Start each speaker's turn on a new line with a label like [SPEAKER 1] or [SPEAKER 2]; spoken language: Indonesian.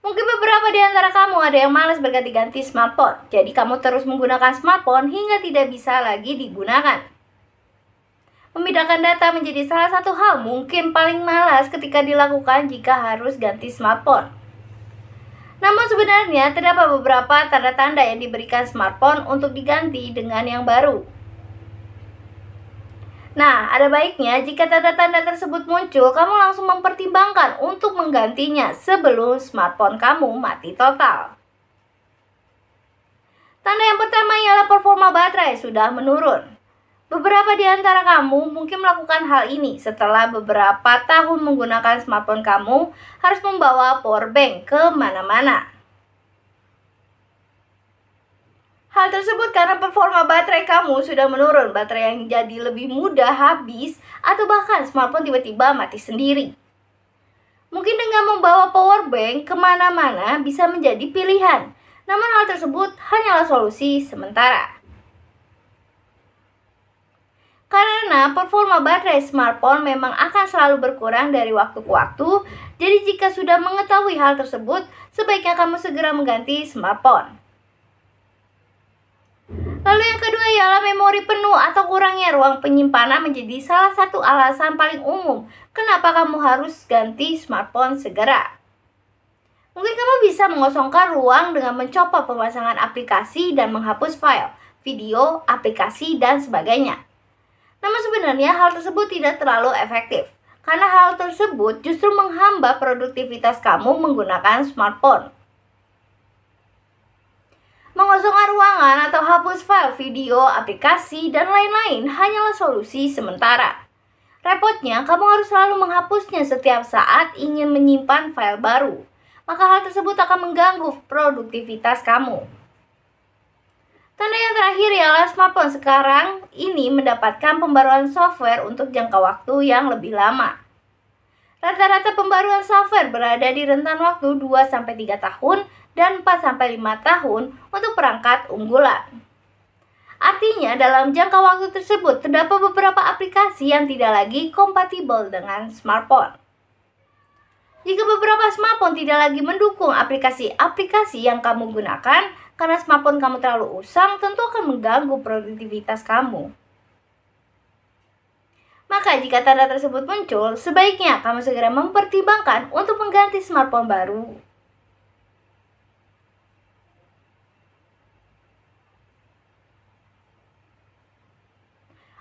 [SPEAKER 1] Mungkin beberapa di antara kamu ada yang malas berganti-ganti smartphone, jadi kamu terus menggunakan smartphone hingga tidak bisa lagi digunakan. Memindahkan data menjadi salah satu hal mungkin paling malas ketika dilakukan jika harus ganti smartphone. Namun sebenarnya terdapat beberapa tanda-tanda yang diberikan smartphone untuk diganti dengan yang baru. Nah, ada baiknya jika tanda-tanda tersebut muncul, kamu langsung mempertimbangkan untuk menggantinya sebelum smartphone kamu mati total. Tanda yang pertama ialah performa baterai sudah menurun. Beberapa di antara kamu mungkin melakukan hal ini setelah beberapa tahun menggunakan smartphone kamu harus membawa power bank kemana-mana. Hal tersebut karena performa baterai kamu sudah menurun, baterai yang jadi lebih mudah habis, atau bahkan smartphone tiba-tiba mati sendiri. Mungkin dengan membawa power bank kemana-mana bisa menjadi pilihan, namun hal tersebut hanyalah solusi sementara. Karena performa baterai smartphone memang akan selalu berkurang dari waktu ke waktu, jadi jika sudah mengetahui hal tersebut, sebaiknya kamu segera mengganti smartphone. Lalu yang kedua ialah memori penuh atau kurangnya ruang penyimpanan menjadi salah satu alasan paling umum kenapa kamu harus ganti smartphone segera. Mungkin kamu bisa mengosongkan ruang dengan mencoba pemasangan aplikasi dan menghapus file, video, aplikasi, dan sebagainya. Namun sebenarnya hal tersebut tidak terlalu efektif, karena hal tersebut justru menghambat produktivitas kamu menggunakan smartphone. hilangan atau hapus file video, aplikasi, dan lain-lain hanyalah solusi sementara. Repotnya, kamu harus selalu menghapusnya setiap saat ingin menyimpan file baru. Maka hal tersebut akan mengganggu produktivitas kamu. Tanda yang terakhir ialah smartphone sekarang ini mendapatkan pembaruan software untuk jangka waktu yang lebih lama. Rata-rata pembaruan software berada di rentan waktu 2-3 tahun dan 4-5 tahun untuk perangkat unggulan. Artinya, dalam jangka waktu tersebut terdapat beberapa aplikasi yang tidak lagi kompatibel dengan smartphone. Jika beberapa smartphone tidak lagi mendukung aplikasi-aplikasi yang kamu gunakan karena smartphone kamu terlalu usang, tentu akan mengganggu produktivitas kamu. Maka jika tanda tersebut muncul, sebaiknya kamu segera mempertimbangkan untuk mengganti smartphone baru.